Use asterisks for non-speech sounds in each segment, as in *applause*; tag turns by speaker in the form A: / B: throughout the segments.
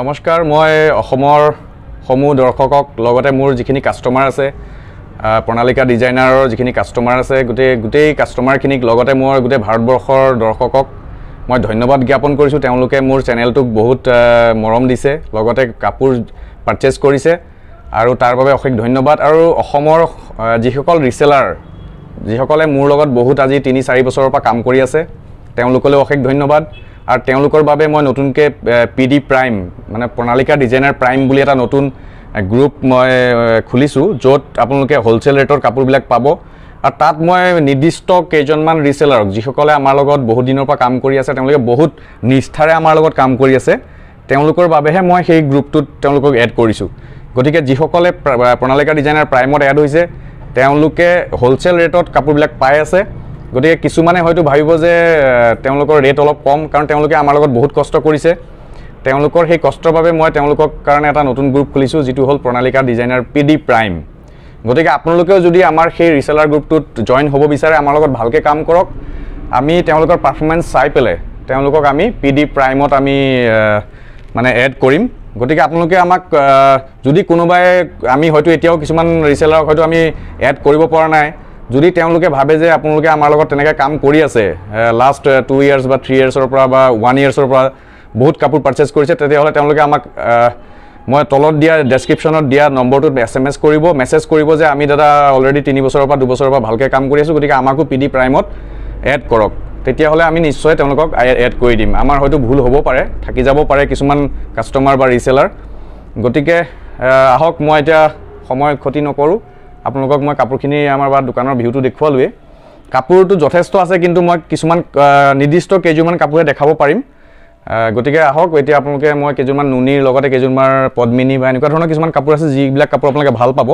A: নমস্কাৰ মই অসমৰ সমূহ দৰ্শকক লগতে মোৰ যিখিনি কাষ্টমাৰ আছে প্ৰণালীকা ডিজাইনাৰৰ যিখিনি কাষ্টমাৰ আছে গোটেই গোটেই কাষ্টমাৰখিনিক লগতে মোৰ গোটেই ভাৰতবৰ্ষৰ দৰ্শকক মই ধন্যবাদ জ্ঞাপন কৰিছোঁ তেওঁলোকে মোৰ চেনেলটোক বহুত মৰম দিছে লগতে কাপোৰ পাৰ্চেছ কৰিছে আৰু তাৰ বাবে অশেষ ধন্যবাদ আৰু অসমৰ যিসকল ৰিচেলাৰ যিসকলে মোৰ লগত বহুত আজি তিনি চাৰি বছৰৰ পৰা কাম কৰি আছে তেওঁলোকলৈও অশেষ ধন্যবাদ আৰু তেওঁলোকৰ বাবে মই নতুনকৈ পি ডি প্ৰাইম মানে প্ৰণালীকা ডিজাইনাৰ প্ৰাইম বুলি এটা নতুন গ্ৰুপ মই খুলিছোঁ য'ত আপোনালোকে হ'লচেল ৰেটৰ কাপোৰবিলাক পাব আৰু তাত মই নিৰ্দিষ্ট কেইজনমান ৰিচেলাৰক যিসকলে আমাৰ লগত বহুত দিনৰ পৰা কাম কৰি আছে তেওঁলোকে বহুত নিষ্ঠাৰে আমাৰ লগত কাম কৰি আছে তেওঁলোকৰ বাবেহে মই সেই গ্ৰুপটোত তেওঁলোকক এড কৰিছোঁ গতিকে যিসকলে প্ৰণালীকা ডিজাইনাৰ প্ৰাইমত এড হৈছে তেওঁলোকে হ'লচেল ৰেটত কাপোৰবিলাক পাই আছে গতিকে কিছুমানে হয়তো ভাবিব যে তেওঁলোকৰ ৰেট অলপ কম কাৰণ তেওঁলোকে আমাৰ লগত বহুত কষ্ট কৰিছে তেওঁলোকৰ সেই কষ্টৰ বাবে মই তেওঁলোকৰ কাৰণে এটা নতুন গ্ৰুপ খুলিছোঁ যিটো হ'ল Pranalika designer P D prime গতিকে আপোনালোকেও যদি আমাৰ সেই ৰিচেলাৰ গ্ৰুপটোত জইন হ'ব বিচাৰে আমাৰ লগত ভালকৈ কাম কৰক আমি তেওঁলোকৰ পাৰ্ফৰ্মেঞ্চ চাই পেলাই তেওঁলোকক আমি পি ডি প্ৰাইমত আমি মানে এড কৰিম গতিকে আপোনালোকে আমাক যদি কোনোবাই আমি হয়তো এতিয়াও কিছুমান ৰিচেলাৰক হয়তো আমি এড কৰিব পৰা নাই যদি তেওঁলোকে ভাবে যে আপোনালোকে আমাৰ লগত তেনেকৈ কাম কৰি আছে লাষ্ট টু ইয়াৰ্ছ বা থ্ৰী ইয়াৰ্ছৰ পৰা বা ওৱান ইয়াৰ্ছৰ পৰা বহুত কাপোৰ পাৰ্চেজ কৰিছে তেতিয়াহ'লে তেওঁলোকে আমাক মই তলত দিয়া ডেছক্ৰিপশ্যনত দিয়া নম্বৰটোত এছ এম এছ কৰিব মেছেজ কৰিব যে আমি দাদা অলৰেডি তিনি বছৰৰ পৰা দুবছৰৰ পৰা ভালকৈ কাম কৰি আছোঁ গতিকে আমাকো পি ডি প্ৰাইমত এড কৰক তেতিয়াহ'লে আমি নিশ্চয় তেওঁলোকক এড কৰি দিম আমাৰ হয়তো ভুল হ'ব পাৰে থাকি যাব পাৰে কিছুমান কাষ্টমাৰ বা ৰিচেলাৰ গতিকে আহক মই এতিয়া সময় ক্ষতি নকৰোঁ আপোনালোকক মই কাপোৰখিনি আমাৰ বা দোকানৰ ভিউটো দেখুৱালোৱেই কাপোৰটো যথেষ্ট আছে কিন্তু মই কিছুমান নিৰ্দিষ্ট কেইযোৰমান কাপোৰে দেখাব পাৰিম গতিকে আহক এতিয়া আপোনালোকে মই কেইযোৰমান নুনিৰ লগতে কেইযোৰমান পদ্মিনী বা এনেকুৱা ধৰণৰ কিছুমান কাপোৰ আছে যিবিলাক কাপোৰ আপোনালোকে ভাল পাব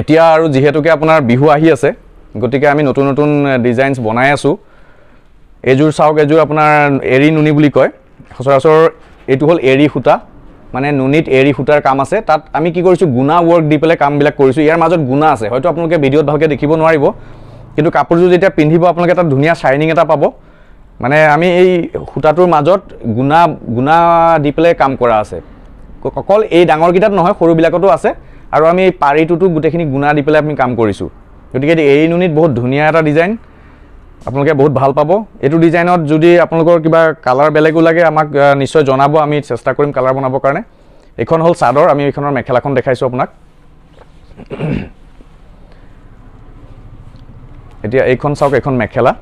A: এতিয়া আৰু যিহেতুকে আপোনাৰ বিহু আহি আছে গতিকে আমি নতুন নতুন ডিজাইনছ বনাই আছোঁ এযোৰ চাওক এযোৰ আপোনাৰ এৰী নুনি বুলি কয় সচৰাচৰ এইটো হ'ল এৰী সূতা মানে নুনিত এৰি সূতাৰ কাম আছে তাত আমি কি কৰিছোঁ গুণা ৱৰ্ক দি পেলাই কামবিলাক কৰিছোঁ ইয়াৰ মাজত গুণা আছে হয়তো আপোনালোকে ভিডিঅ'ত ভালকৈ দেখিব নোৱাৰিব কিন্তু কাপোৰযোৰ যেতিয়া পিন্ধিব আপোনালোকে তাত ধুনীয়া শ্বাইনিং এটা পাব মানে আমি এই সূতাটোৰ মাজত গুণা গুণা দি পেলাই কাম কৰা আছে অকল এই ডাঙৰকেইটাত নহয় সৰুবিলাকতো আছে আৰু আমি এই পাৰিটোতো গোটেইখিনি গুণা দি পেলাই আমি কাম কৰিছোঁ গতিকে এৰি নুনিত বহুত ধুনীয়া এটা ডিজাইন আপোনালোকে বহুত ভাল পাব এইটো ডিজাইনত যদি আপোনালোকৰ কিবা কালাৰ বেলেগো লাগে আমাক নিশ্চয় জনাব আমি চেষ্টা কৰিম কালাৰ বনাবৰ কাৰণে এইখন হ'ল চাদৰ আমি এইখনৰ মেখেলাখন দেখাইছোঁ আপোনাক এতিয়া এইখন চাওক এইখন মেখেলা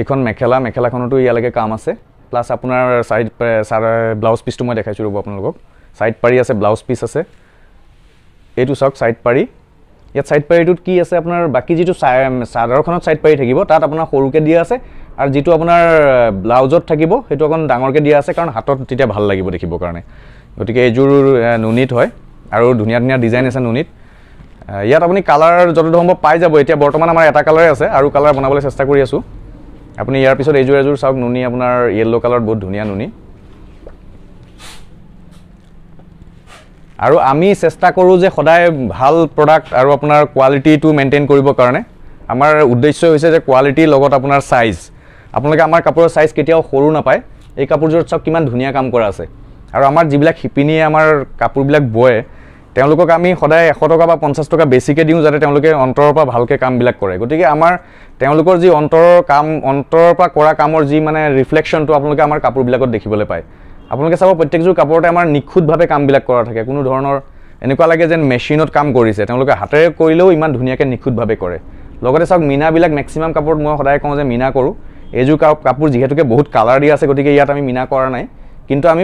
A: এইখন মেখেলা মেখেলাখনতো ইয়ালৈকে কাম আছে প্লাছ আপোনাৰ ছাইড ব্লাউজ পিচটো মই দেখাইছোঁ ৰ'ব আপোনালোকক ছাইড পাৰি আছে ব্লাউজ পিচ আছে এইটো চাওক ছাইড পাৰি ইয়াত সাইড পাৰিটোত কি আছে আপোনাৰ বাকী যিটো চাদৰখনত চাইড পাৰি থাকিব তাত আপোনাৰ সৰুকৈ দিয়া আছে আৰু যিটো আপোনাৰ ব্লাউজত থাকিব সেইটো অকণ ডাঙৰকৈ দিয়া আছে কাৰণ হাতত তেতিয়া ভাল লাগিব দেখিবৰ কাৰণে গতিকে এইযোৰ নুনিট হয় আৰু ধুনীয়া ধুনীয়া ডিজাইন আছে নুনিট ইয়াত আপুনি কালাৰ যত সম্ভৱ পাই যাব এতিয়া বৰ্তমান আমাৰ এটা কালাৰে আছে আৰু কালাৰ বনাবলৈ চেষ্টা কৰি আছোঁ আপুনি ইয়াৰ পিছত এইযোৰ এযোৰ চাওক নুনি আপোনাৰ য়েল্ল' কালাৰত বহুত ধুনীয়া নুনি আৰু আমি চেষ্টা কৰোঁ যে সদায় ভাল প্ৰডাক্ট আৰু আপোনাৰ কোৱালিটিটো মেইনটেইন কৰিবৰ কাৰণে আমাৰ উদ্দেশ্য হৈছে যে কোৱালিটিৰ লগত আপোনাৰ চাইজ আপোনালোকে আমাৰ কাপোৰৰ চাইজ কেতিয়াও সৰু নাপায় এই কাপোৰযোৰত চব কিমান ধুনীয়া কাম কৰা আছে আৰু আমাৰ যিবিলাক শিপিনীয়ে আমাৰ কাপোৰবিলাক বয়ে তেওঁলোকক আমি সদায় এশ টকা বা পঞ্চাছ টকা বেছিকৈ দিওঁ যাতে তেওঁলোকে অন্তৰৰ পৰা ভালকৈ কামবিলাক কৰে গতিকে আমাৰ তেওঁলোকৰ যি অন্তৰৰ কাম অন্তৰৰ পৰা কৰা কামৰ যি মানে ৰিফ্লেকশ্যনটো আপোনালোকে আমাৰ কাপোৰবিলাকত দেখিবলৈ পায় আপোনালোকে চাব প্ৰত্যেকযোৰ কাপোৰতে আমাৰ নিখুঁতভাৱে কামবিলাক কৰা থাকে কোনো ধৰণৰ এনেকুৱা লাগে যেন মেচিনত কাম কৰিছে তেওঁলোকে হাতেৰে কৰিলেও ইমান ধুনীয়াকৈ নিখুঁতভাৱে কৰে লগতে চাওক মীনাবিলাক মেক্সিমাম কাপোৰত মই সদায় কওঁ যে মীনা কৰোঁ এইযোৰ কাপ কাপোৰ যিহেতুকে বহুত কালাৰ দিয়া আছে গতিকে ইয়াত আমি মিনা কৰা নাই কিন্তু আমি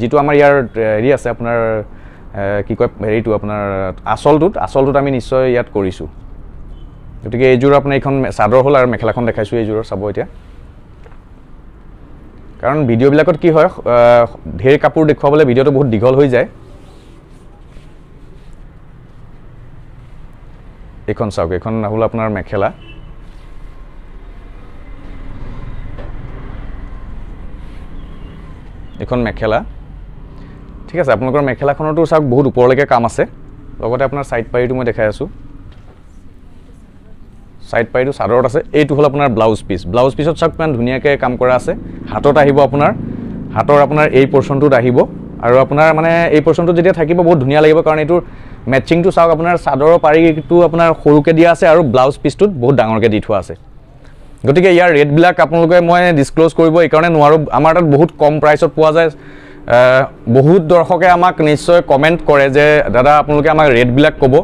A: যিটো আমাৰ ইয়াৰ হেৰি আছে আপোনাৰ কি কয় হেৰিটো আপোনাৰ আচলটোত আচলটোত আমি নিশ্চয় ইয়াত কৰিছোঁ গতিকে এইযোৰ আপোনাৰ এইখন চাদৰ হ'ল আৰু মেখেলাখন দেখাইছোঁ এইযোৰৰ চাব এতিয়া কাৰণ ভিডিঅ'বিলাকত কি হয় ঢেৰ কাপোৰ দেখুৱাবলৈ ভিডিঅ'টো বহুত দীঘল হৈ যায় এইখন চাওক এইখন হ'ল আপোনাৰ মেখেলা এইখন মেখেলা ঠিক আছে আপোনালোকৰ মেখেলাখনতো চাওক বহুত ওপৰলৈকে কাম আছে লগতে আপোনাৰ ছাইড পাৰিটো মই দেখাই আছোঁ চাইড পাইটো চাদৰত আছে এইটো হ'ল আপোনাৰ ব্লাউজ পিচ ব্লাউজ পিচত চাওক কিমান ধুনীয়াকৈ কাম কৰা আছে হাতত আহিব আপোনাৰ হাতৰ আপোনাৰ এই পৰ্চনটোত আহিব আৰু আপোনাৰ মানে এই পৰ্চনটোত যেতিয়া থাকিব বহুত ধুনীয়া লাগিব কাৰণ এইটোৰ মেটচিংটো চাওক আপোনাৰ চাদৰৰ পাৰিটো আপোনাৰ সৰুকৈ দিয়া আছে আৰু ব্লাউজ পিচটোত বহুত ডাঙৰকৈ দি থোৱা আছে গতিকে ইয়াৰ ৰেটবিলাক আপোনালোকে মই ডিছক্ল'জ কৰিব এইকাৰণে নোৱাৰোঁ আমাৰ তাত বহুত কম প্ৰাইচত পোৱা যায় বহুত দৰ্শকে আমাক নিশ্চয় কমেণ্ট কৰে যে দাদা আপোনালোকে আমাক ৰেটবিলাক ক'ব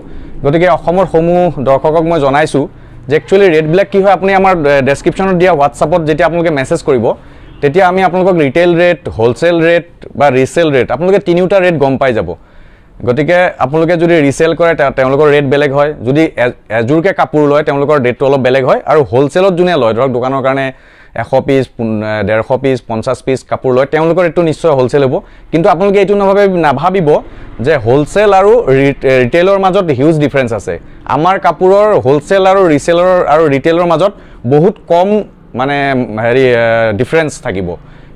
A: গতিকে অসমৰ সমূহ দৰ্শকক মই জনাইছোঁ যে একচুৱেলি ৰেটবিলাক কি হয় আপুনি আমাৰ ডেছক্ৰিপশ্যনত দিয়া হোৱাটছআপত যেতিয়া আপোনালোকে মেছেজ কৰিব তেতিয়া আমি আপোনালোকক ৰিটেইল ৰেট হ'লচেল ৰেট বা ৰিচেল ৰেট আপোনালোকে তিনিওটা ৰেট গম পাই যাব গতিকে আপোনালোকে যদি ৰিচেল কৰে তেওঁলোকৰ ৰেট বেলেগ হয় যদি এযোৰকৈ কাপোৰ লয় তেওঁলোকৰ ৰেটটো অলপ বেলেগ হয় আৰু হ'লচেলত যোনে লয় ধৰক দোকানৰ কাৰণে এশ পিচ ডেৰশ পিচ পঞ্চাছ পিচ কাপোৰ লয় তেওঁলোকৰ এইটো নিশ্চয় হ'লচেল হ'ব কিন্তু আপোনালোকে এইটো নাভাবে নাভাবিব যে হ'লচেল আৰু ৰিটেইলৰ মাজত হিউজ ডিফাৰেঞ্চ আছে আমাৰ কাপোৰৰ হ'লচেল আৰু ৰিচেলৰ আৰু ৰিটেইলৰ মাজত বহুত কম মানে হেৰি ডিফাৰেঞ্চ থাকিব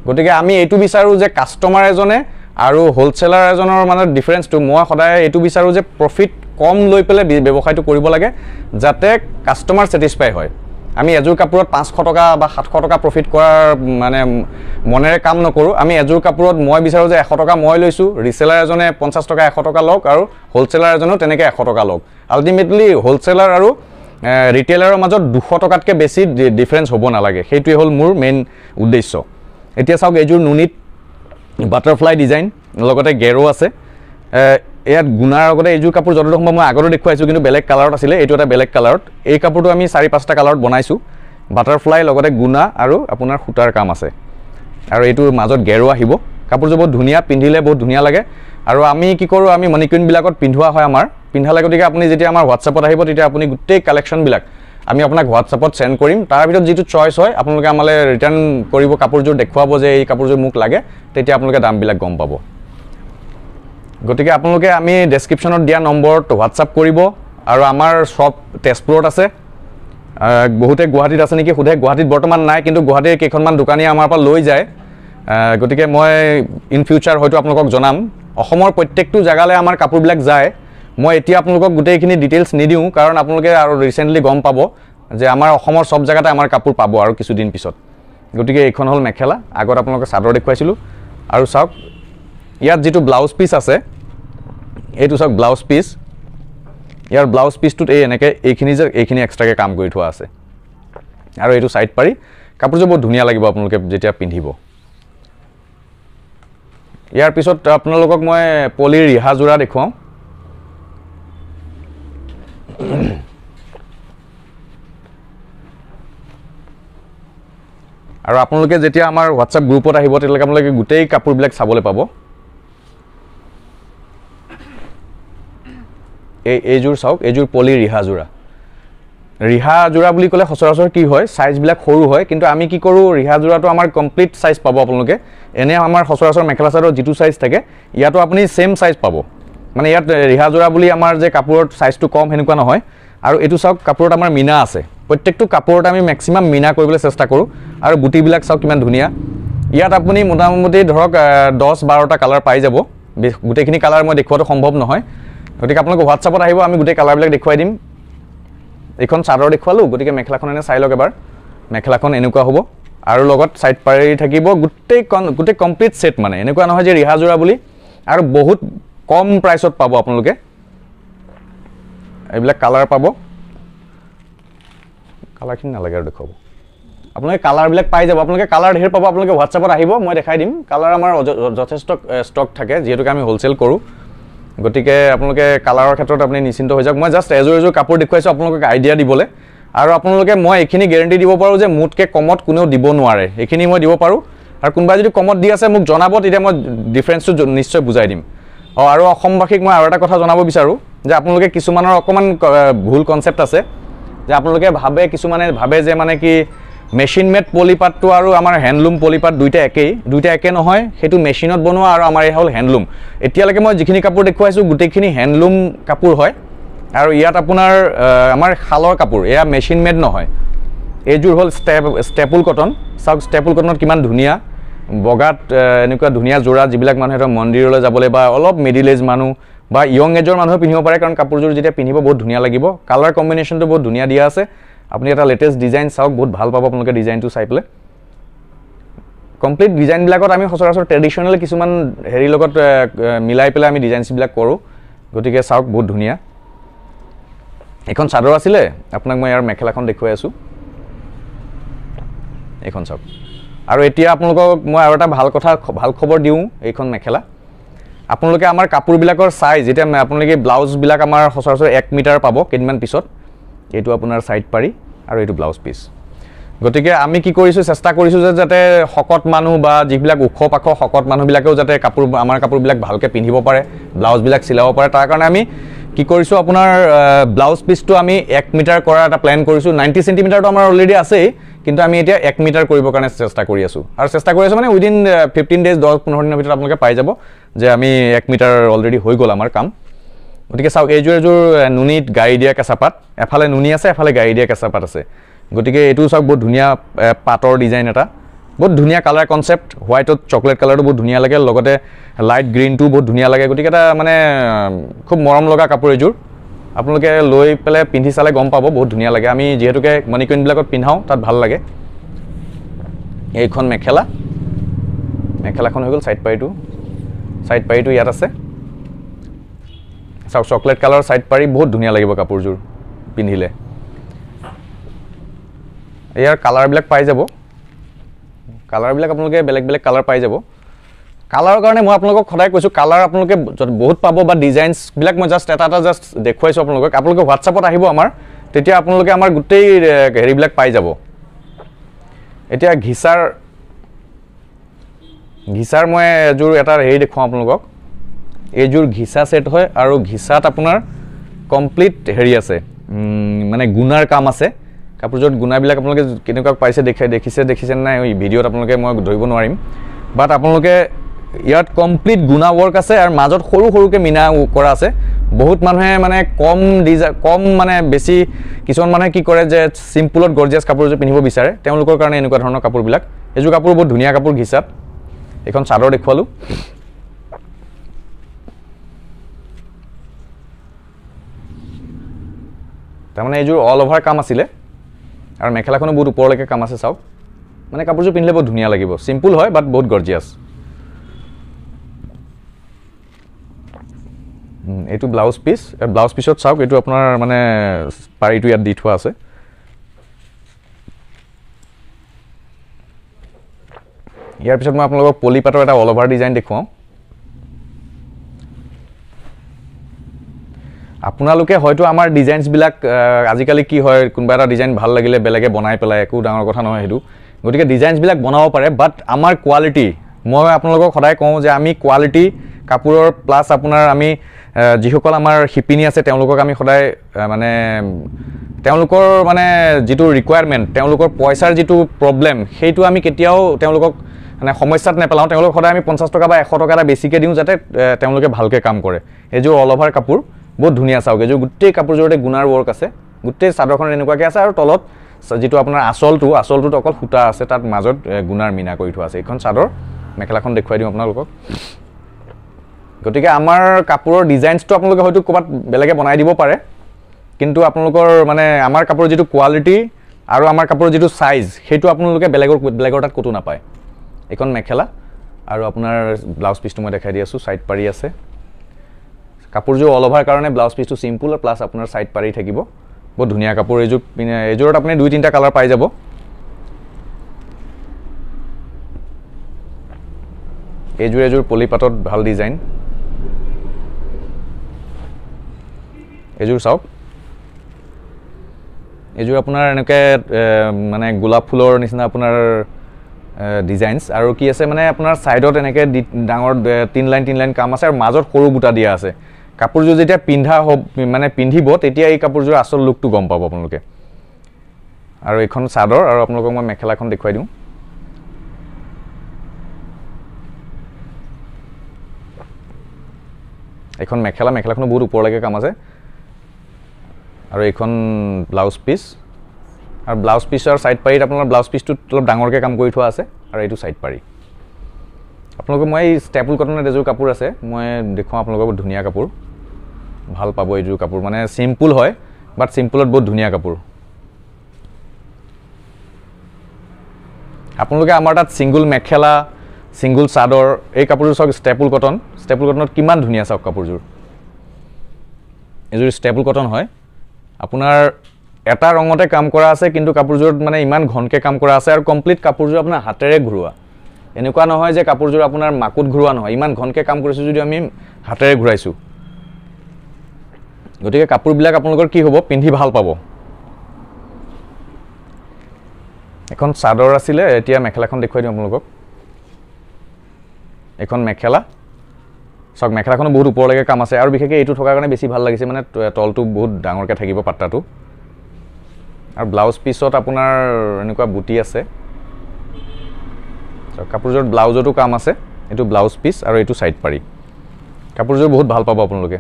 A: গতিকে আমি এইটো বিচাৰোঁ যে কাষ্টমাৰ এজনে আৰু হ'লচেলাৰ এজনৰ মাজত ডিফাৰেঞ্চটো মই সদায় এইটো বিচাৰোঁ যে প্ৰফিট কম লৈ পেলাই ব্যৱসায়টো কৰিব লাগে যাতে কাষ্টমাৰ ছেটিছফাই হয় আমি এযোৰ কাপোৰত পাঁচশ টকা বা সাতশ টকা প্ৰফিট কৰাৰ মানে মনেৰে কাম নকৰোঁ আমি এযোৰ কাপোৰত মই বিচাৰোঁ যে এশ টকা মই লৈছোঁ ৰিচেলাৰ এজনে পঞ্চাছ টকা এশ টকা লওক আৰু হ'লচেলাৰ এজনেও তেনেকৈ এশ টকা লওক আল্টিমেটলি হ'লচেলাৰ আৰু ৰিটেইলাৰৰ মাজত দুশ টকাতকৈ বেছি ডিফাৰেঞ্চ হ'ব নালাগে সেইটোৱে হ'ল মোৰ মেইন উদ্দেশ্য এতিয়া চাওক এইযোৰ নুনিত বাটাৰফ্লাই ডিজাইন লগতে গেৰো আছে ইয়াত গুণাৰ আগতে এইযোৰ কাপোৰ যত সম্ভৱ মই আগতে দেখুৱাইছোঁ কিন্তু বেলেগ কালাৰত আছিলে এইটো এটা বেলেগ কালাৰত এই কাপোৰটো আমি চাৰি পাঁচটা কালাৰত বনাইছোঁ বাটাৰফ্লাই লগতে গুণা আৰু আপোনাৰ সূতাৰ কাম আছে আৰু এইটোৰ মাজত গেৰু আহিব কাপোৰযোৰ বহুত ধুনীয়া পিন্ধিলে বহুত ধুনীয়া লাগে আৰু আমি কি কৰোঁ আমি মণিকুইনবিলাকত পিন্ধোৱা হয় আমাৰ পিন্ধালে গতিকে আপুনি যেতিয়া আমাৰ হোৱাটছএপত আহিব তেতিয়া আপুনি গোটেই কালেকশ্যনবিলাক আমি আপোনাক হোৱাটছএপত চেণ্ড কৰিম তাৰ ভিতৰত যিটো চইচ হয় আপোনালোকে আমালৈ ৰিটাৰ্ণ কৰিব কাপোৰযোৰ দেখুৱাব যে এই কাপোৰযোৰ মোক লাগে তেতিয়া আপোনালোকে দামবিলাক গম পাব গতিকে আপোনালোকে আমি ডেছক্ৰিপশ্যনত দিয়া নম্বৰত হোৱাটছআপ কৰিব আৰু আমাৰ চব তেজপুৰত আছে বহুতে গুৱাহাটীত আছে নেকি সোধে গুৱাহাটীত বৰ্তমান নাই কিন্তু গুৱাহাটীৰ কেইখনমান দোকানীয়ে আমাৰ পৰা লৈ যায় গতিকে মই ইন ফিউচাৰ হয়তো আপোনালোকক জনাম অসমৰ প্ৰত্যেকটো জেগালৈ আমাৰ কাপোৰবিলাক যায় মই এতিয়া আপোনালোকক গোটেইখিনি ডিটেইলছ নিদিওঁ কাৰণ আপোনালোকে আৰু ৰিচেণ্টলি গম পাব যে আমাৰ অসমৰ চব জেগাতে আমাৰ কাপোৰ পাব আৰু কিছুদিন পিছত গতিকে এইখন হ'ল মেখেলা আগত আপোনালোকে চাদৰ দেখুৱাইছিলোঁ আৰু চাওক ইয়াত যিটো ব্লাউজ পিচ আছে এইটো চাওক ব্লাউজ পিচ ইয়াৰ ব্লাউজ পিচটোত এই এনেকৈ এইখিনি যে এইখিনি এক্সট্ৰাকৈ কাম কৰি থোৱা আছে আৰু এইটো ছাইড পাৰি কাপোৰযোৰ বহুত ধুনীয়া লাগিব আপোনালোকে যেতিয়া পিন্ধিব ইয়াৰ পিছত আপোনালোকক মই পলিৰ ৰিহাযোৰা দেখুৱাওঁ আৰু আপোনালোকে যেতিয়া আমাৰ হোৱাটছআপ গ্ৰুপত আহিব তেতিয়ালৈকে আপোনালোকে গোটেই কাপোৰবিলাক চাবলৈ পাব এই এইযোৰ চাওক এইযোৰ পলি ৰিহাযোৰা যোৰা বুলি ক'লে সচৰাচৰ কি হয় চাইজবিলাক সৰু হয় কিন্তু আমি কি কৰোঁ ৰিহাযোৰাটো আমাৰ কমপ্লিট চাইজ পাব আপোনালোকে এনে আমাৰ সচৰাচৰ মেখেলা চাদৰ যিটো চাইজ থাকে ইয়াতো আপুনি ছেম চাইজ পাব মানে ইয়াত ৰিহাযোৰা বুলি আমাৰ যে কাপোৰৰ চাইজটো কম সেনেকুৱা নহয় আৰু এইটো চাওক কাপোৰত আমাৰ মিনা আছে প্ৰত্যেকটো কাপোৰত আমি মেক্সিমাম মিনা কৰিবলৈ চেষ্টা কৰোঁ আৰু গুটিবিলাক চাওক কিমান ধুনীয়া ইয়াত আপুনি মোটামুটি ধৰক দহ বাৰটা কালাৰ পাই যাব গোটেইখিনি কালাৰ মই দেখুওৱাটো সম্ভৱ নহয় গতিকে আপোনালোকে হোৱাটছআপত আহিব আমি গোটেই কালাৰবিলাক দেখুৱাই দিম এইখন চাদৰ দেখুৱালোঁ গতিকে মেখেলাখন এনে চাই লওক এবাৰ মেখেলাখন এনেকুৱা হ'ব আৰু লগত চাইড পাৰি থাকিব গোটেই কন গোটেই কমপ্লিট ছেট মানে এনেকুৱা নহয় যে ৰিহাযোৰা বুলি আৰু বহুত কম প্ৰাইচত পাব আপোনালোকে এইবিলাক কালাৰ পাব কালাৰখিনি নালাগে আৰু দেখুৱাব আপোনালোকে কালাৰবিলাক পাই যাব আপোনালোকে কালাৰ ঢেৰ পাব আপোনালোকে হোৱাটছআপত আহিব মই দেখাই দিম কালাৰ আমাৰ যথেষ্ট ষ্টক থাকে যিহেতুকে আমি হ'লচেল কৰোঁ গতিকে আপোনালোকে কালাৰৰ ক্ষেত্ৰত আপুনি নিশ্চিন্ত হৈ যাওক মই জাষ্ট এযোৰ এযোৰ কাপোৰ দেখুৱাইছোঁ আপোনালোকক আইডিয়া দিবলৈ আৰু আপোনালোকে মই এইখিনি গেৰেণ্টি দিব পাৰোঁ যে মোতকৈ কমত কোনেও দিব নোৱাৰে এইখিনি মই দিব পাৰোঁ আৰু কোনোবাই যদি কমত দি আছে মোক জনাব তেতিয়া মই ডিফাৰেঞ্চটো নিশ্চয় বুজাই দিম অঁ আৰু অসমবাসীক মই আৰু এটা কথা জনাব বিচাৰোঁ যে আপোনালোকে কিছুমানৰ অকণমান ভুল কনচেপ্ট আছে যে আপোনালোকে ভাবে কিছুমানে ভাবে যে মানে কি মেচিন মেড পলিপাটটো আৰু আমাৰ হেণ্ডলুম পলিপাট দুইটা একেই দুইটা একে নহয় সেইটো মেচিনত বনোৱা আৰু আমাৰ এয়া হ'ল হেণ্ডলুম এতিয়ালৈকে মই যিখিনি কাপোৰ দেখুৱাইছোঁ গোটেইখিনি হেণ্ডলুম কাপোৰ হয় আৰু ইয়াত আপোনাৰ আমাৰ শালৰ কাপোৰ এয়া মেচিন মেড নহয় এইযোৰ হ'ল ষ্টেপ ষ্টেপুল কটন চাওক ষ্টেপুল কটনত কিমান ধুনীয়া বগাত এনেকুৱা ধুনীয়া যোৰা যিবিলাক মানুহে ধৰক মন্দিৰলৈ যাবলৈ বা অলপ মিডিল এজ মানুহ বা ইয়ং এজৰ মানুহে পিন্ধিব পাৰে কাৰণ কাপোৰযোৰ যেতিয়া পিন্ধিব বহুত ধুনীয়া লাগিব কালাৰ কম্বিনেশ্যনটো বহুত ধুনীয়া দিয়া আছে আপুনি এটা লেটেষ্ট ডিজাইন চাওক বহুত ভাল পাব আপোনালোকে ডিজাইনটো চাই পেলাই কমপ্লিট ডিজাইনবিলাকত আমি সচৰাচৰ ট্ৰেডিশ্যনেল কিছুমান হেৰিৰ লগত মিলাই পেলাই আমি ডিজাইনছবিলাক কৰোঁ গতিকে চাওক বহুত ধুনীয়া এইখন চাদৰ আছিলে আপোনাক মই ইয়াৰ মেখেলাখন দেখুৱাই আছোঁ এইখন চাওক আৰু এতিয়া আপোনালোকক মই আৰু এটা ভাল কথা ভাল খবৰ দিওঁ এইখন মেখেলা আপোনালোকে আমাৰ কাপোৰবিলাকৰ চাইজ এতিয়া আপোনালোকে ব্লাউজবিলাক আমাৰ সচৰাচৰ এক মিটাৰ পাব কেইদিনমান পিছত এইটো আপোনাৰ চাইড পাৰি আৰু এইটো ব্লাউজ পিচ গতিকে আমি কি কৰিছোঁ চেষ্টা কৰিছোঁ যে যাতে শকত মানুহ বা যিবিলাক ওখ পাখ শকত মানুহবিলাকেও যাতে কাপোৰ আমাৰ কাপোৰবিলাক ভালকৈ পিন্ধিব পাৰে ব্লাউজবিলাক চিলাব পাৰে তাৰ কাৰণে আমি কি কৰিছোঁ আপোনাৰ ব্লাউজ পিচটো আমি এক মিটাৰ কৰাৰ এটা প্লেন কৰিছোঁ নাইণ্টি চেণ্টিমিটাৰটো আমাৰ অলৰেডি আছেই কিন্তু আমি এতিয়া এক মিটাৰ কৰিবৰ কাৰণে চেষ্টা কৰি আছোঁ আৰু চেষ্টা কৰি আছোঁ মানে উইদিন ফিফটিন ডেজ দহ পোন্ধৰ দিনৰ ভিতৰত আপোনালোকে পাই যাব যে আমি এক মিটাৰ অলৰেডি হৈ গ'ল আমাৰ কাম গতিকে চাওক এইযোৰ এযোৰ নুনিত গাড়ী দিয়া কেঁচাপাত এফালে নুনি আছে এফালে গাড়ী দিয়া কেঁচাপাত আছে গতিকে এইটো চাওক বহুত ধুনীয়া পাতৰ ডিজাইন এটা বহুত ধুনীয়া কালাৰ কনচেপ্ট হোৱাইটত চকলেট কালাৰটো বহুত ধুনীয়া লাগে লগতে লাইট গ্ৰীণটোও বহুত ধুনীয়া লাগে গতিকে এটা মানে খুব মৰম লগা কাপোৰ এইযোৰ আপোনালোকে লৈ পেলাই পিন্ধি চালে গম পাব বহুত ধুনীয়া লাগে আমি যিহেতুকে মণিকইনবিলাকত পিন্ধাওঁ তাত ভাল লাগে এইখন মেখেলা মেখেলাখন হৈ গ'ল চাইড পাৰিটো চাইড পাৰিটো ইয়াত আছে চাওক চকলেট কালাৰ ছাইড পাৰি বহুত ধুনীয়া লাগিব কাপোৰযোৰ পিন্ধিলে ইয়াৰ কালাৰবিলাক পাই যাব কালাৰবিলাক আপোনালোকে বেলেগ বেলেগ কালাৰ পাই যাব কালাৰৰ কাৰণে মই আপোনালোকক সদায় কৈছোঁ কালাৰ আপোনালোকে বহুত পাব বা ডিজাইনছবিলাক মই জাষ্ট এটা এটা জাষ্ট দেখুৱাইছোঁ আপোনালোকক আপোনালোকে হোৱাটছআপত আহিব আমাৰ তেতিয়া আপোনালোকে আমাৰ গোটেই হেৰিবিলাক পাই যাব এতিয়া ঘিচাৰ ঘিচাৰ মই এযোৰ এটা হেৰি দেখুৱাওঁ আপোনালোকক এইযোৰ ঘিচা ছেট হয় আৰু ঘিচাত আপোনাৰ কমপ্লিট হেৰি আছে মানে গুণাৰ কাম আছে কাপোৰযোৰত গুণাবিলাক আপোনালোকে কেনেকুৱা পাইছে দেখে দেখিছে দেখিছে নাই ভিডিঅ'ত আপোনালোকে মই ধৰিব নোৱাৰিম বাট আপোনালোকে ইয়াত কমপ্লিট গুণা ৱৰ্ক আছে আৰু মাজত সৰু সৰুকৈ মিনা কৰা আছে বহুত মানুহে মানে কম ডিজাইন কম মানে বেছি কিছুমান মানুহে কি কৰে যে চিম্পুলত গৰ্জিয়াছ কাপোৰযোৰ পিন্ধিব বিচাৰে তেওঁলোকৰ কাৰণে এনেকুৱা ধৰণৰ কাপোৰবিলাক এইযোৰ কাপোৰ বহুত ধুনীয়া কাপোৰ ঘিচাত এইখন চাদৰ দেখুৱালোঁ তাৰমানে এইযোৰ অল অভাৰ কাম আছিলে আৰু মেখেলাখনো বহুত ওপৰলৈকে কাম আছে চাওক মানে কাপোৰযোৰ পিন্ধিলে বহুত ধুনীয়া লাগিব চিম্পুল হয় বাট বহুত গৰ্জিয়াছ এইটো ব্লাউজ পিচ ব্লাউজ পিচত চাওক এইটো আপোনাৰ মানে পাৰিটো ইয়াত দি থোৱা আছে ইয়াৰ পিছত মই আপোনালোকক পলিপাটৰ এটা অল অভাৰ ডিজাইন দেখুৱাওঁ আপোনালোকে হয়তো আমাৰ ডিজাইনছবিলাক আজিকালি কি হয় কোনোবা এটা ডিজাইন ভাল লাগিলে বেলেগে বনাই পেলাই একো ডাঙৰ কথা নহয় সেইটো গতিকে ডিজাইনছবিলাক বনাব পাৰে বাট আমাৰ কোৱালিটি মই আপোনালোকক সদায় কওঁ যে আমি কোৱালিটি কাপোৰৰ প্লাছ আপোনাৰ আমি যিসকল আমাৰ শিপিনী আছে তেওঁলোকক আমি সদায় মানে তেওঁলোকৰ মানে যিটো ৰিকুৱাৰমেণ্ট তেওঁলোকৰ পইচাৰ যিটো প্ৰব্লেম সেইটো আমি কেতিয়াও তেওঁলোকক মানে সমস্যাত নেপেলাওঁ তেওঁলোকক সদায় আমি পঞ্চাছ টকা বা এশ টকা এটা বেছিকৈ দিওঁ যাতে তেওঁলোকে ভালকৈ কাম কৰে এইযোৰ অল অভাৰ কাপোৰ বহুত ধুনীয়া চাওকে যদি গোটেই কাপোৰযোৰতে গুণাৰ ৱৰ্ক আছে গোটেই চাদৰখন এনেকুৱাকৈ আছে আৰু তলত যিটো আপোনাৰ আচলটো আচলটোত অকল সূতা আছে তাত মাজত গুণাৰ মিনা কৰি থোৱা আছে এইখন চাদৰ মেখেলাখন দেখুৱাই দিওঁ আপোনালোকক গতিকে আমাৰ কাপোৰৰ ডিজাইনছটো আপোনালোকে হয়তো ক'ৰবাত বেলেগে বনাই দিব পাৰে কিন্তু আপোনালোকৰ মানে আমাৰ কাপোৰৰ যিটো কোৱালিটি আৰু আমাৰ কাপোৰৰ যিটো চাইজ সেইটো আপোনালোকে বেলেগৰ বেলেগৰ তাত ক'তো নাপায় এইখন মেখেলা আৰু আপোনাৰ ব্লাউজ পিচটো মই দেখাই দি আছোঁ ছাইড পাৰি আছে কাপোৰযোৰ অল অভাৰ কাৰণে ব্লাউজ পিচটো চিম্পল আৰু প্লাছ আপোনাৰ ছাইড পাৰি থাকিব বহুত ধুনীয়া কাপোৰ এইযোৰ পিনে এইযোৰত আপুনি দুই তিনিটা কালাৰ পাই যাব এইযোৰ এযোৰ পলিপাতত ভাল ডিজাইন এইযোৰ চাওক এইযোৰ আপোনাৰ এনেকৈ মানে গোলাপ ফুলৰ নিচিনা আপোনাৰ ডিজাইনছ আৰু কি আছে মানে আপোনাৰ ছাইডত এনেকৈ ডাঙৰ তিন লাইন তিন লাইন কাম আছে আৰু মাজত সৰু বুটা দিয়া আছে কাপোৰযোৰ যেতিয়া পিন্ধা হ'ব মানে পিন্ধিব তেতিয়া এই কাপোৰযোৰ আচল লুকটো গম পাব আপোনালোকে আৰু এইখন চাদৰ আৰু আপোনালোকক মই মেখেলাখন দেখুৱাই দিওঁ এইখন মেখেলা মেখেলাখনো বহুত ওপৰলৈকে কাম আছে আৰু এইখন ব্লাউজ পিচ আৰু ব্লাউজ পিচৰ ছাইড পাৰিত আপোনাৰ ব্লাউজ পিচটোত অলপ ডাঙৰকৈ কাম কৰি থোৱা আছে আৰু এইটো ছাইড পাৰি আপোনালোকৰ মই এই ষ্টেপুল কটনৰ এযোৰ কাপোৰ আছে মই দেখুৱাওঁ আপোনালোকৰ ধুনীয়া কাপোৰ ভাল পাব এইযোৰ কাপোৰ মানে চিম্পুল হয় বাট চিম্পুলত বহুত ধুনীয়া কাপোৰ আপোনালোকে আমাৰ তাত চিংগুল মেখেলা ছিংগুল চাদৰ এই কাপোৰযোৰ চাওক ষ্টেপুল কটন ষ্টেপুল কটনত কিমান ধুনীয়া চাওক কাপোৰযোৰ এইযোৰ ষ্টেপুল কটন হয় আপোনাৰ এটা ৰঙতে কাম কৰা আছে কিন্তু কাপোৰযোৰত মানে ইমান ঘনকৈ কাম কৰা আছে আৰু কমপ্লিট কাপোৰযোৰ আপোনাৰ হাতেৰে ঘূৰোৱা এনেকুৱা নহয় যে কাপোৰযোৰ আপোনাৰ মাকুত ঘূৰোৱা নহয় ইমান ঘনকৈ কাম কৰিছোঁ যদিও আমি হাতেৰে ঘূৰাইছোঁ গতিকে কাপোৰবিলাক আপোনালোকৰ কি হ'ব পিন্ধি ভাল পাব এখন চাদৰ আছিলে এতিয়া মেখেলাখন দেখুৱাই দিওঁ আপোনালোকক এখন মেখেলা চাওক মেখেলাখনো বহুত ওপৰলৈকে কাম আছে আৰু বিশেষকৈ এইটো থকাৰ কাৰণে বেছি ভাল লাগিছে মানে তলটো বহুত ডাঙৰকৈ থাকিব পাত্তাটো আৰু ব্লাউজ পিছত আপোনাৰ এনেকুৱা বুটি আছে কাপোৰযোৰত ব্লাউজতো কাম আছে এইটো ব্লাউজ পিচ আৰু এইটো ছাইড পাৰি কাপোৰযোৰ বহুত ভাল পাব আপোনালোকে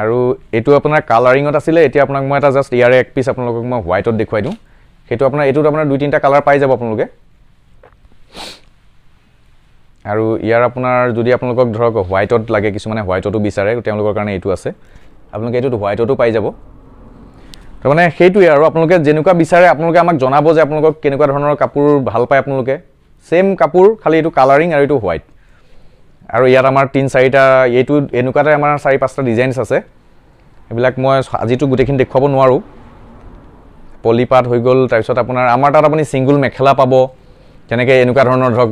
A: আৰু এইটো আপোনাৰ কালাৰিঙত আছিলে এতিয়া আপোনাক মই এটা জাষ্ট ইয়াৰে এক পিচ আপোনালোকক মই হোৱাইটত দেখুৱাই দিওঁ সেইটো আপোনাৰ এইটোত আপোনাৰ দুই তিনিটা কালাৰ পাই যাব আপোনালোকে আৰু ইয়াৰ আপোনাৰ যদি আপোনালোকক ধৰক হোৱাইটত লাগে কিছুমানে হোৱাইটতো বিচাৰে তেওঁলোকৰ কাৰণে এইটো আছে আপোনালোকে এইটোত হোৱাইটতো পাই যাব তাৰমানে সেইটোৱে আৰু আপোনালোকে যেনেকুৱা বিচাৰে আপোনালোকে আমাক জনাব যে আপোনালোকক কেনেকুৱা ধৰণৰ কাপোৰ ভাল পায় আপোনালোকে ছেম কাপোৰ খালী এইটো কালাৰিং আৰু এইটো হোৱাইট আৰু ইয়াত আমাৰ তিনি চাৰিটা এইটো এনেকুৱাতে আমাৰ চাৰি পাঁচটা ডিজাইনছ আছে এইবিলাক মই আজিতো গোটেইখিনি দেখুৱাব নোৱাৰোঁ পলিপাত হৈ গ'ল তাৰপিছত আপোনাৰ আমাৰ তাত আপুনি ছিংগুল মেখেলা পাব তেনেকৈ এনেকুৱা ধৰণৰ ধৰক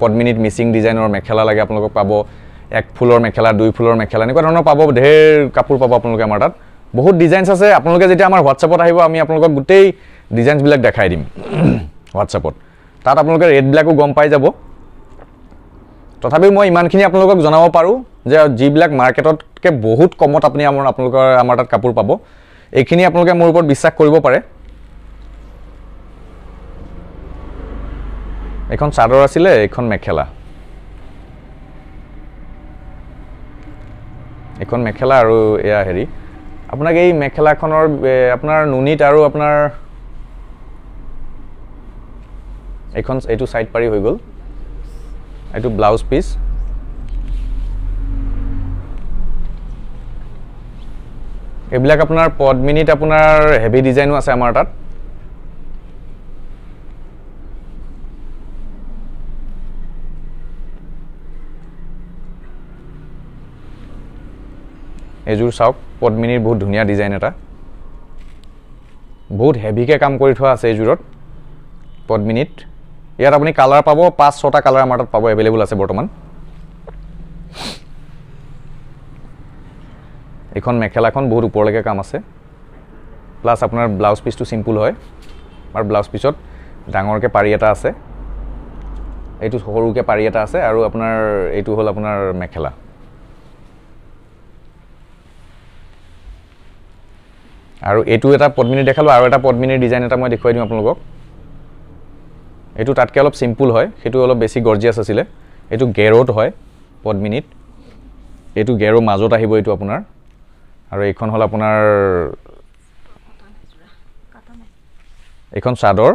A: পদ্মিনীত মিচিং ডিজাইনৰ মেখেলা লাগে আপোনালোকক পাব এক ফুলৰ মেখেলা দুই ফুলৰ মেখেলা এনেকুৱা ধৰণৰ পাব ঢেৰ কাপোৰ পাব আপোনালোকে আমাৰ তাত বহুত ডিজাইনছ আছে আপোনালোকে যেতিয়া আমাৰ হোৱাটছএপত আহিব আমি আপোনালোকক গোটেই ডিজাইনছবিলাক দেখাই দিম হোৱাটছএপত *clears throat* তাত আপোনালোকে ৰেটবিলাকো গম পাই যাব তথাপিও মই ইমানখিনি আপোনালোকক জনাব পাৰোঁ যে যিবিলাক মাৰ্কেটতকৈ বহুত কমত আপুনি আমাৰ আপোনালোকৰ আমাৰ তাত কাপোৰ পাব এইখিনি আপোনালোকে মোৰ ওপৰত বিশ্বাস কৰিব পাৰে এইখন চাদৰ আছিলে এইখন মেখেলা এইখন মেখেলা আৰু এয়া হেৰি আপোনাক এই মেখেলাখনৰ আপোনাৰ নুনিত আৰু আপোনাৰ এইখন এইটো ছাইড পাৰি হৈ গ'ল এইটো ব্লাউজ পিচ এইবিলাক আপোনাৰ পদ্মিনীত আপোনাৰ হেভি ডিজাইনো আছে আমাৰ তাত এইযোৰ চাওক পদ্মিনীৰ বহুত ধুনীয়া ডিজাইন এটা বহুত হেভিকৈ কাম কৰি থোৱা আছে এইযোৰত পদ্মিনীত ইয়াত আপুনি কালাৰ পাব পাঁচ ছটা কালাৰ আমাৰ তাত পাব এভেইলেবল আছে বৰ্তমান এইখন মেখেলাখন বহুত ওপৰলৈকে কাম আছে প্লাছ আপোনাৰ ব্লাউজ পিচটো চিম্পুল হয় আৰু ব্লাউজ পিচত ডাঙৰকৈ পাৰি এটা আছে এইটো সৰুকৈ পাৰি এটা আছে আৰু আপোনাৰ এইটো হ'ল আপোনাৰ মেখেলা আৰু এইটো এটা পদ্মিনী দেখালোঁ আৰু এটা পদ্মিনীৰ ডিজাইন এটা মই দেখুৱাই দিওঁ আপোনালোকক এইটো তাতকৈ অলপ চিম্পুল হয় সেইটো অলপ বেছি গৰ্জিয়াছ আছিলে এইটো গেৰত হয় পদ্মিনীত এইটো গেৰ মাজত আহিব এইটো আপোনাৰ আৰু এইখন হ'ল আপোনাৰ এইখন চাদৰ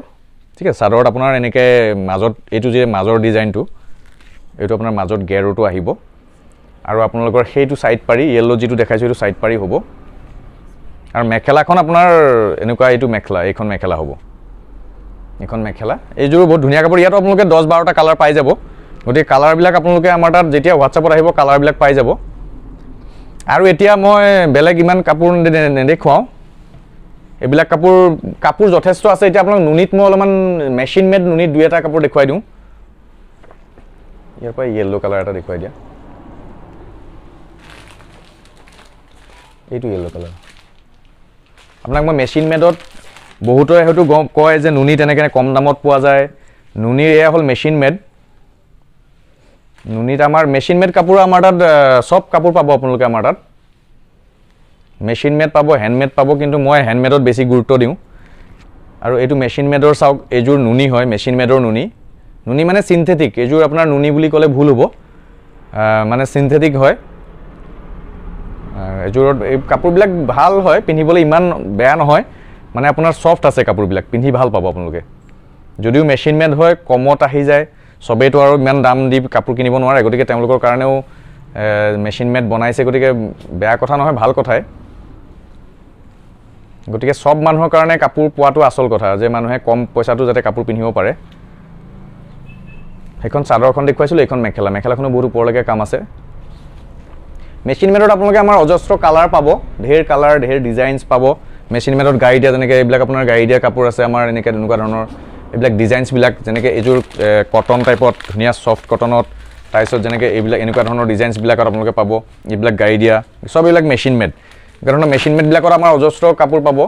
A: ঠিক আছে চাদৰত আপোনাৰ এনেকৈ মাজত এইটো যে মাজৰ ডিজাইনটো এইটো আপোনাৰ মাজত গেৰটো আহিব আৰু আপোনালোকৰ সেইটো চাইড পাৰি য়েল্ল' যিটো দেখাইছোঁ সেইটো চাইড পাৰি হ'ব আৰু মেখেলাখন আপোনাৰ এনেকুৱা এইটো মেখেলা এইখন মেখেলা হ'ব এইখন মেখেলা এইযোৰো বহুত ধুনীয়া কাপোৰ ইয়াতো আপোনালোকে দহ বাৰটা কালাৰ পাই যাব গতিকে কালাৰবিলাক আপোনালোকে আমাৰ তাত যেতিয়া হোৱাটছআপত আহিব কালাৰবিলাক পাই যাব আৰু এতিয়া মই বেলেগ ইমান কাপোৰ নেদেখুৱাওঁ এইবিলাক কাপোৰ কাপোৰ যথেষ্ট আছে এতিয়া আপোনাক নুনিত মই অলপমান মেচিন মেড নুনিত দুই এটা কাপোৰ দেখুৱাই দিওঁ ইয়াৰ পৰা য়েল্ল' কালাৰ এটা দেখুৱাই দিয়া এইটো য়েল্ল' কালাৰ আপোনাক মই মেচিন মেডত বহুতৰে হয়তো গম কয় যে নুনি তেনেকৈ কম দামত পোৱা যায় নুনিৰ এয়া হ'ল মেচিন মেড নুনিত আমাৰ মেচিন মেড কাপোৰ আমাৰ তাত চব কাপোৰ পাব আপোনালোকে আমাৰ তাত মেচিন মেড পাব হেণ্ডমেড পাব কিন্তু মই হেণ্ডমেডত বেছি গুৰুত্ব দিওঁ আৰু এইটো মেচিন মেডৰ চাওক এইযোৰ নুনি হয় মেচিন মেডৰ নুনি নুনি মানে চিন্থেটিক এইযোৰ আপোনাৰ নুনি বুলি ক'লে ভুল হ'ব মানে চিনথেটিক হয় এইযোৰত এই কাপোৰবিলাক ভাল হয় পিন্ধিবলৈ ইমান বেয়া নহয় মানে আপোনাৰ ছফ্ট আছে কাপোৰবিলাক পিন্ধি ভাল পাব আপোনালোকে যদিও মেচিন মেড হয় কমত আহি যায় চবেইতো আৰু ইমান দাম দি কাপোৰ কিনিব নোৱাৰে গতিকে তেওঁলোকৰ কাৰণেও মেচিন মেড বনাইছে গতিকে বেয়া কথা নহয় ভাল কথাই গতিকে চব মানুহৰ কাৰণে কাপোৰ পোৱাটো আচল কথা যে মানুহে কম পইচাটো যাতে কাপোৰ পিন্ধিব পাৰে সেইখন চাদৰখন দেখুৱাইছিলোঁ এইখন মেখেলা মেখেলাখনো বহুত ওপৰলৈকে কাম আছে মেচিন মেডত আপোনালোকে আমাৰ অজস্ৰ কালাৰ পাব ঢেৰ কালাৰ ঢেৰ ডিজাইনছ পাব মেচিন মেটত গাড়ী দিয়া যেনেকৈ এইবিলাক আপোনাৰ গাড়ী দিয়া কাপোৰ আছে আমাৰ এনেকৈ তেনেকুৱা ধৰণৰ এইবিলাক ডিজাইনছবিলাক যেনেকৈ এইযোৰ কটন টাইপত ধুনীয়া ছফ্ট কটনত তাৰপিছত যেনেকৈ এইবিলাক এনেকুৱা ধৰণৰ ডিজাইনছবিলাকত আপোনালোকে পাব এইবিলাক গাড়ী দিয়া চব এইবিলাক মেচিন মেড এনেকুৱা ধৰণৰ মেচিন মেডবিলাকত আমাৰ অজস্ৰ কাপোৰ পাব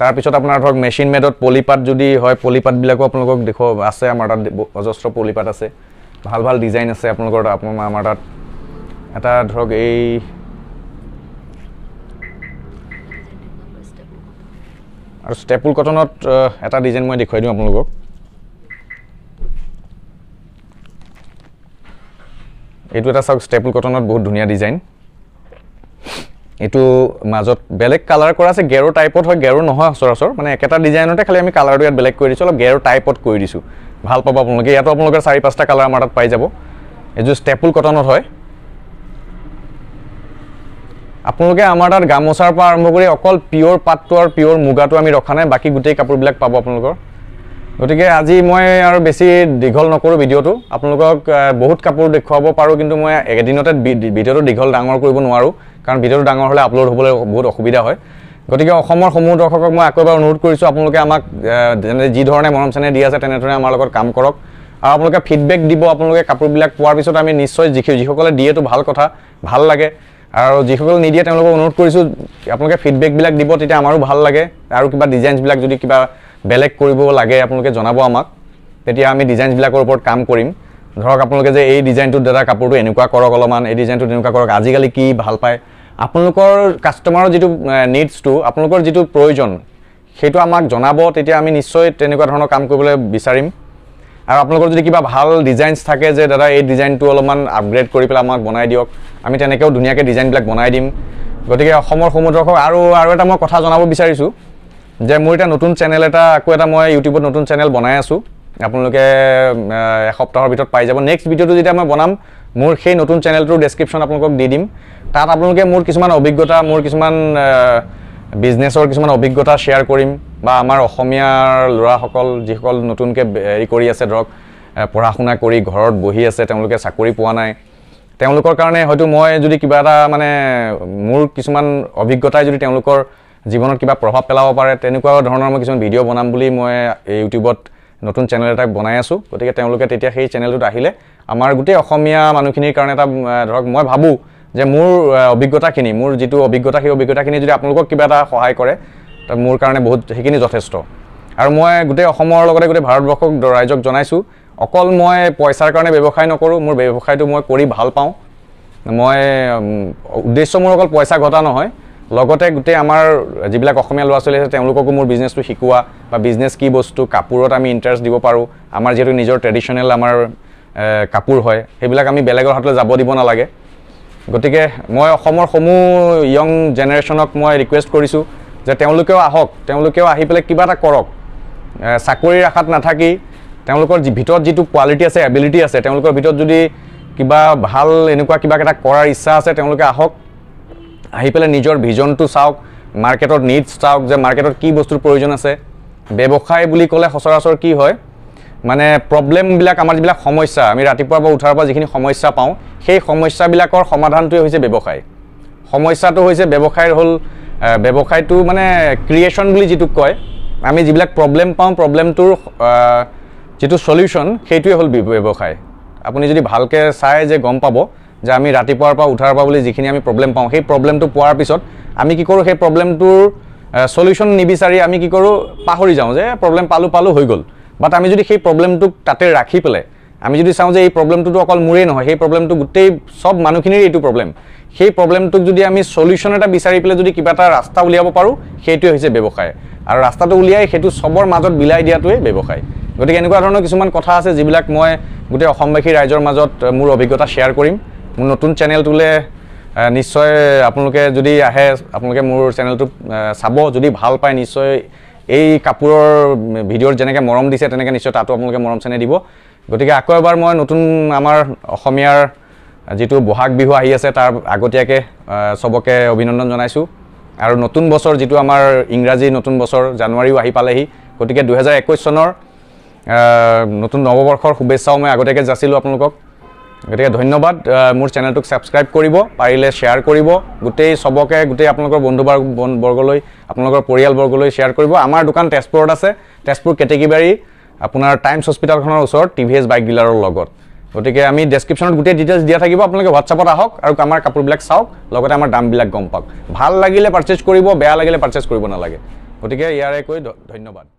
A: তাৰপিছত আপোনাৰ ধৰক মেচিন মেডত পলিপাত যদি হয় পলিপাতবিলাকো আপোনালোকক দেখ আছে আমাৰ তাত অজস্ৰ পলিপাত আছে ভাল ভাল ডিজাইন আছে আপোনালোকৰ আমাৰ তাত এটা ধৰক এই আৰু ষ্টেপুল কটনত এটা ডিজাইন মই দেখুৱাই দিওঁ আপোনালোকক এইটো এটা চাওক ষ্টেপুল কটনত বহুত ধুনীয়া ডিজাইন এইটো মাজত বেলেগ কালাৰ কৰা আছে গেৰো টাইপত হয় গেৰো নহয় সচৰাচৰ মানে একেটা ডিজাইনতে খালি আমি কালাৰটো ইয়াত বেলেগ কৰি দিছোঁ অলপ গেৰো টাইপত কৰি দিছোঁ ভাল পাব আপোনালোকে ইয়াতো আপোনালোকে চাৰি পাঁচটা কালাৰ আমাৰ তাত পাই যাব এইযোৰ ষ্টেপুল কটনত হয় আপোনালোকে আমাৰ তাত গামোচাৰ পৰা আৰম্ভ কৰি অকল পিয়ৰ পাতটো আৰু পিয়ৰ মুগাটো আমি ৰখা নাই বাকী গোটেই কাপোৰবিলাক পাব আপোনালোকৰ গতিকে আজি মই আৰু বেছি দীঘল নকৰোঁ ভিডিঅ'টো আপোনালোকক বহুত কাপোৰ দেখুৱাব পাৰোঁ কিন্তু মই এদিনতে ভিডিঅ'টো দীঘল ডাঙৰ কৰিব নোৱাৰোঁ কাৰণ ভিডিঅ'টো ডাঙৰ হ'লে আপলোড হ'বলৈ বহুত অসুবিধা হয় গতিকে অসমৰ সমূহ দৰ্শকক মই আকৌ এবাৰ অনুৰোধ কৰিছোঁ আপোনালোকে আমাক যেনে যিধৰণে মৰম চেনেহ দি আছে তেনেধৰণে আমাৰ লগত কাম কৰক আৰু আপোনালোকে ফিডবেক দিব আপোনালোকে কাপোৰবিলাক পোৱাৰ পিছত আমি নিশ্চয় যিখিনি যিসকলে দিয়েতো ভাল কথা ভাল লাগে আৰু যিসকল নিদিয়ে তেওঁলোকক অনুৰোধ কৰিছোঁ আপোনালোকে ফিডবেকবিলাক দিব তেতিয়া আমাৰো ভাল লাগে আৰু কিবা ডিজাইনছবিলাক যদি কিবা বেলেগ কৰিব লাগে আপোনালোকে জনাব আমাক তেতিয়া আমি ডিজাইনছবিলাকৰ ওপৰত কাম কৰিম ধৰক আপোনালোকে যে এই ডিজাইনটোত দাদা কাপোৰটো এনেকুৱা কৰক অলপমান এই ডিজাইনটোত এনেকুৱা কৰক আজিকালি কি ভাল পায় আপোনালোকৰ কাষ্টমাৰৰ যিটো নিডছটো আপোনালোকৰ যিটো প্ৰয়োজন সেইটো আমাক জনাব তেতিয়া আমি নিশ্চয় তেনেকুৱা ধৰণৰ কাম কৰিবলৈ বিচাৰিম আৰু আপোনালোকৰ যদি কিবা ভাল ডিজাইনছ থাকে যে দাদা এই ডিজাইনটো অলপমান আপগ্ৰেড কৰি পেলাই আমাক বনাই দিয়ক আমি তেনেকৈও ধুনীয়াকৈ ডিজাইনবিলাক বনাই দিম গতিকে অসমৰ সমুদ্ৰখন আৰু আৰু এটা মই কথা জনাব বিচাৰিছোঁ যে মোৰ এটা নতুন চেনেল এটা আকৌ এটা মই ইউটিউবত নতুন চেনেল বনাই আছোঁ আপোনালোকে এসপ্তাহৰ ভিতৰত পাই যাব নেক্সট ভিডিঅ'টো যেতিয়া মই বনাম মোৰ সেই নতুন চেনেলটোৰ ডেছক্ৰিপশ্যন আপোনালোকক দি দিম তাত আপোনালোকে মোৰ কিছুমান অভিজ্ঞতা মোৰ কিছুমান বিজনেছৰ কিছুমান অভিজ্ঞতা শ্বেয়াৰ কৰিম বা আমাৰ অসমীয়াৰ ল'ৰাসকল যিসকল নতুনকৈ হেৰি কৰি আছে ধৰক পঢ়া শুনা কৰি ঘৰত বহি আছে তেওঁলোকে চাকৰি পোৱা নাই তেওঁলোকৰ কাৰণে হয়তো মই যদি কিবা এটা মানে মোৰ কিছুমান অভিজ্ঞতাই যদি তেওঁলোকৰ জীৱনত কিবা প্ৰভাৱ পেলাব পাৰে তেনেকুৱা ধৰণৰ মই কিছুমান ভিডিঅ' বনাম বুলি মই ইউটিউবত নতুন চেনেল এটা বনাই আছোঁ গতিকে তেওঁলোকে তেতিয়া সেই চেনেলটোত আহিলে আমাৰ গোটেই অসমীয়া মানুহখিনিৰ কাৰণে এটা ধৰক মই ভাবোঁ যে মোৰ অভিজ্ঞতাখিনি মোৰ যিটো অভিজ্ঞতা সেই অভিজ্ঞতাখিনি যদি আপোনালোকক কিবা এটা সহায় কৰে মোৰ কাৰণে বহুত সেইখিনি যথেষ্ট আৰু মই গোটেই অসমৰ লগতে গোটেই ভাৰতবৰ্ষক ৰাইজক জনাইছোঁ অকল মই পইচাৰ কাৰণে ব্যৱসায় নকৰোঁ মোৰ ব্যৱসায়টো মই কৰি ভাল পাওঁ মই উদ্দেশ্য মোৰ অকল পইচা ঘটা নহয় লগতে গোটেই আমাৰ যিবিলাক অসমীয়া ল'ৰা ছোৱালী আছে তেওঁলোককো মোৰ বিজনেছটো শিকোৱা বা বিজনেছ কি বস্তু কাপোৰত আমি ইণ্টাৰেষ্ট দিব পাৰোঁ আমাৰ যিহেতু নিজৰ ট্ৰেডিশ্যনেল আমাৰ কাপোৰ হয় সেইবিলাক আমি বেলেগৰ হাতলৈ যাব দিব নালাগে গতিকে মই অসমৰ সমূহ ইয়ং জেনেৰেশ্যনক মই ৰিকুৱেষ্ট কৰিছোঁ যে তেওঁলোকেও আহক তেওঁলোকেও আহি পেলাই কিবা এটা কৰক চাকৰিৰ আশাত নাথাকি তেওঁলোকৰ ভিতৰত যিটো কোৱালিটি আছে এবিলিটি আছে তেওঁলোকৰ ভিতৰত যদি কিবা ভাল এনেকুৱা কিবা এটা কৰাৰ ইচ্ছা আছে তেওঁলোকে আহক আহি পেলাই নিজৰ ভিজনটো চাওক মাৰ্কেটৰ নিডছ চাওক যে মাৰ্কেটত কি বস্তুৰ প্ৰয়োজন আছে ব্যৱসায় বুলি ক'লে সচৰাচৰ কি হয় মানে প্ৰব্লেমবিলাক আমাৰ যিবিলাক সমস্যা আমি ৰাতিপুৱাৰ পৰা উঠাৰ পৰা যিখিনি সমস্যা পাওঁ সেই সমস্যাবিলাকৰ সমাধানটোৱে হৈছে ব্যৱসায় সমস্যাটো হৈছে ব্যৱসায়ৰ হ'ল ব্যৱসায়টো মানে ক্ৰিয়েশ্যন বুলি যিটোক কয় আমি যিবিলাক প্ৰব্লেম পাওঁ প্ৰব্লেমটোৰ যিটো চলিউশ্যন সেইটোৱে হ'ল ব্যৱসায় আপুনি যদি ভালকৈ চাই যে গম পাব যে আমি ৰাতিপুৱাৰ পৰা উঠাৰ পৰা বুলি যিখিনি আমি প্ৰব্লেম পাওঁ সেই প্ৰব্লেমটো পোৱাৰ পিছত আমি কি কৰোঁ সেই প্ৰব্লেমটোৰ চলিউশ্যন নিবিচাৰি আমি কি কৰোঁ পাহৰি যাওঁ যে প্ৰব্লেম পালোঁ পালোঁ হৈ গ'ল বাট আমি যদি সেই প্ৰব্লেমটোক তাতে ৰাখি পেলাই আমি যদি চাওঁ যে এই প্ৰব্লেমটোতো অকল মোৰেই নহয় সেই প্ৰব্লেমটো গোটেই চব মানুহখিনিৰ এইটো প্ৰব্লেম সেই প্ৰব্লেমটোক যদি আমি চলিউশ্যন এটা বিচাৰি পেলাই যদি কিবা এটা ৰাস্তা উলিয়াব পাৰোঁ সেইটোৱে হৈছে ব্যৱসায় আৰু ৰাস্তাটো উলিয়াই সেইটো চবৰ মাজত বিলাই দিয়াটোৱেই ব্যৱসায় গতিকে এনেকুৱা ধৰণৰ কিছুমান কথা আছে যিবিলাক মই গোটেই অসমবাসী ৰাইজৰ মাজত মোৰ অভিজ্ঞতা শ্বেয়াৰ কৰিম মোৰ নতুন চেনেলটোলৈ নিশ্চয় আপোনালোকে যদি আহে আপোনালোকে মোৰ চেনেলটো চাব যদি ভাল পায় নিশ্চয় এই কাপোৰৰ ভিডিঅ'ত যেনেকৈ মৰম দিছে তেনেকৈ নিশ্চয় তাতো আপোনালোকে মৰম চেনে দিব গতিকে আকৌ এবাৰ মই নতুন আমাৰ অসমীয়াৰ যিটো বহাগ বিহু আহি আছে তাৰ আগতীয়াকৈ চবকে অভিনন্দন জনাইছোঁ আৰু নতুন বছৰ যিটো আমাৰ ইংৰাজী নতুন বছৰ জানুৱাৰীও আহি পালেহি গতিকে দুহেজাৰ একৈছ চনৰ নতুন নৱবৰ্ষৰ শুভেচ্ছাও মই আগতীয়াকৈ যাচিলোঁ আপোনালোকক গতিকে ধন্যবাদ মোৰ চেনেলটোক ছাবস্ক্ৰাইব কৰিব পাৰিলে শ্বেয়াৰ কৰিব গোটেই চবকে গোটেই আপোনালোকৰ বৰ্গলৈ আপোনালোকৰ পৰিয়ালবৰ্গলৈ শ্বেয়াৰ কৰিব আমাৰ দোকান তেজপুৰত আছে তেজপুৰ কেটেগীবাৰী আপোনাৰ টাইমছ হস্পিটেলখনৰ ওচৰত টি ভি এছ বাইক ডিলাৰৰ লগত গতিকে আমি ডেছক্ৰিপশ্যনত গোটেই ডিটেইলছ দিয়া থাকিব আপোনালোকে হোৱাটছআপত আহক আৰু আমাৰ কাপোৰবিলাক চাওক লগতে আমাৰ দামবিলাক গম পাওক ভাল লাগিলে পাৰ্চেছ কৰিব বেয়া লাগিলে পাৰ্চেছ কৰিব নালাগে গতিকে ইয়াৰে কৈ ধন্যবাদ